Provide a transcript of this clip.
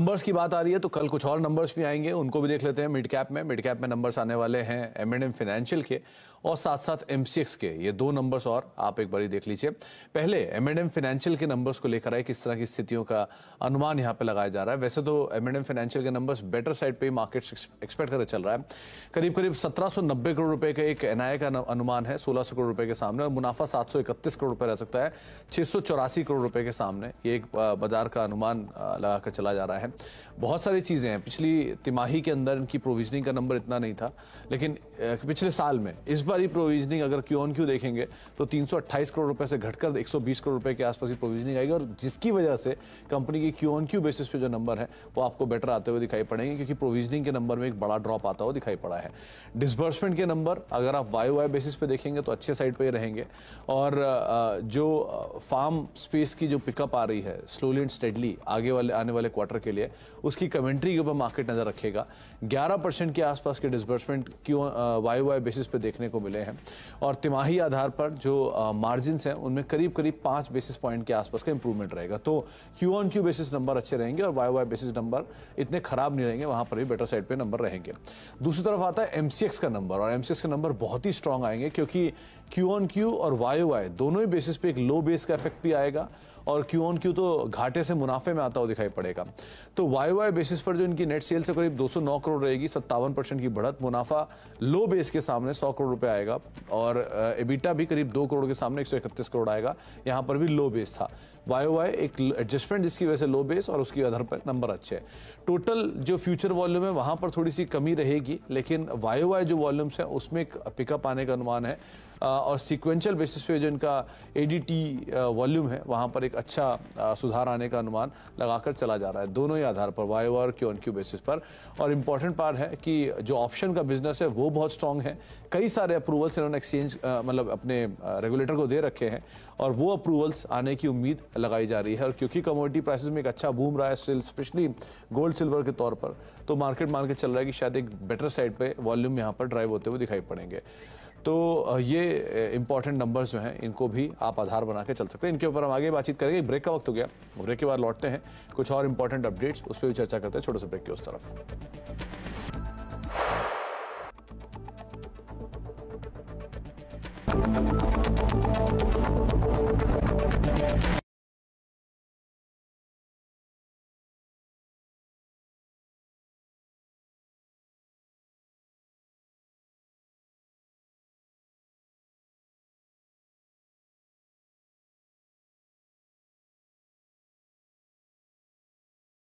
numbers की बात आ रही है तो कल कुछ और नंबर्स भी आएंगे उनको भी देख लेते हैं मिड कैप में मिड कैप में नंबर्स आने वाले हैं एम एंड एम फाइनेंशियल के और साथ साथ एम के ये दो नंबर्स और आप एक बारी देख लीजिए पहले एम एंड एम फाइनेंशियल के नंबर्स को लेकर आए किस तरह की स्थितियों का अनुमान यहाँ पे लगाया जा रहा है वैसे तो एम एंड एम फाइनेंशियल के नंबर्स बेटर साइड पर मार्केट एक्सपेक्ट कर चल रहा है करीब करीब सत्रह करोड़ रुपए का एक एन का अनुमान है सोलह करोड़ रुपए के सामने और मुनाफा सात करोड़ रुपये रह सकता है छह करोड़ रुपए के सामने ये एक बाजार का अनुमान लगाकर चला जा रहा है है बहुत सारी चीज़ें हैं पिछली तिमाही के अंदर इनकी प्रोविजनिंग का नंबर इतना नहीं था लेकिन पिछले साल में इस बार ही प्रोविजनिंग अगर क्यों ऑन क्यों देखेंगे तो 328 करोड़ रुपए से घटकर 120 करोड़ रुपए के आसपास की प्रोविजनिंग आएगी और जिसकी वजह से कंपनी की क्यों ऑन क्यों बेसिस पे जो नंबर है वो आपको बेटर आते हुए दिखाई पड़ेंगे क्योंकि प्रोविजनिंग के नंबर में एक बड़ा ड्रॉप आता हुआ दिखाई पड़ा है डिसबर्समेंट के नंबर अगर आप वाई वाई बेसिस पे देखेंगे तो अच्छे साइड पर ही रहेंगे और जो फार्म स्पेस की जो पिकअप आ रही है स्लोली एंड स्टेडली आगे वाले आने वाले क्वार्टर के लिए लिए उसकी कमेंट्री के ऊपर मार्केट नज़र रखेगा 11 परसेंट के आसपास के डिसबर्समेंट क्यों वाई वाई बेसिस पे देखने को मिले हैं और तिमाही आधार पर जो मार्जिन हैं उनमें करीब करीब पाँच बेसिस पॉइंट के आसपास का इंप्रूवमेंट रहेगा तो Q on Q basis number अच्छे रहेंगे और वाई वाई बेसिस नंबर इतने खराब नहीं रहेंगे वहाँ पर भी बेटर साइड पर नंबर रहेंगे दूसरी तरफ आता है एम का नंबर और एम का नंबर बहुत ही स्ट्रांग आएंगे क्योंकि क्यू ऑन क्यू और वाई वाई दोनों ही बेसिस पे एक लो बेस का इफेक्ट भी आएगा और क्यू ऑन क्यू तो घाटे से मुनाफे में आता हुआ दिखाई पड़ेगा तो वाई वाई बेसिस पर जो इनकी नेट सेल से करीब 209 करोड़ रहेगी सत्तावन परसेंट की बढ़त मुनाफा लो बेस के सामने 100 करोड़ रुपए आएगा और एबिटा भी करीब दो करोड़ के सामने एक करोड़ आएगा यहाँ पर भी लो बेस था वाई वाई एक एडजस्टमेंट जिसकी वजह से लो बेस और उसके आधार पर नंबर अच्छे है टोटल जो फ्यूचर वॉल्यूम है वहाँ पर थोड़ी सी कमी रहेगी लेकिन वाई वाई जो वॉल्यूम्स है उसमें पिकअप आने का अनुमान है और सिक्वेंशल बेसिस पे जो इनका ए वॉल्यूम है वहाँ पर एक अच्छा सुधार आने का अनुमान लगाकर चला जा रहा है दोनों ही आधार पर वाई और क्यू एन क्यू बेसिस पर और इम्पॉर्टेंट पार्ट है कि जो ऑप्शन का बिजनेस है वो बहुत स्ट्रांग है कई सारे अप्रूवल्स इन्होंने एक्सचेंज मतलब अपने रेगुलेटर को दे रखे हैं और वो अप्रूवल्स आने की उम्मीद लगाई जा रही है और क्योंकि कमोडिटी प्राइसेस में एक अच्छा बूम रहा है स्पेशली गोल्ड सिल्वर के तौर पर तो मार्केट मान के चल रहा है कि शायद एक बेटर साइड पे वॉल्यूम यहाँ पर ड्राइव होते हुए दिखाई पड़ेंगे तो ये इंपॉर्टेंट नंबर्स जो हैं इनको भी आप आधार बना के चल सकते हैं इनके ऊपर हम आगे बातचीत करेंगे ब्रेक का वक्त हो गया ब्रेक के बाद लौटते हैं कुछ और इंपॉर्टेंट अपडेट्स उस पर भी चर्चा करते हैं छोटे से ब्रेक की उस तरफ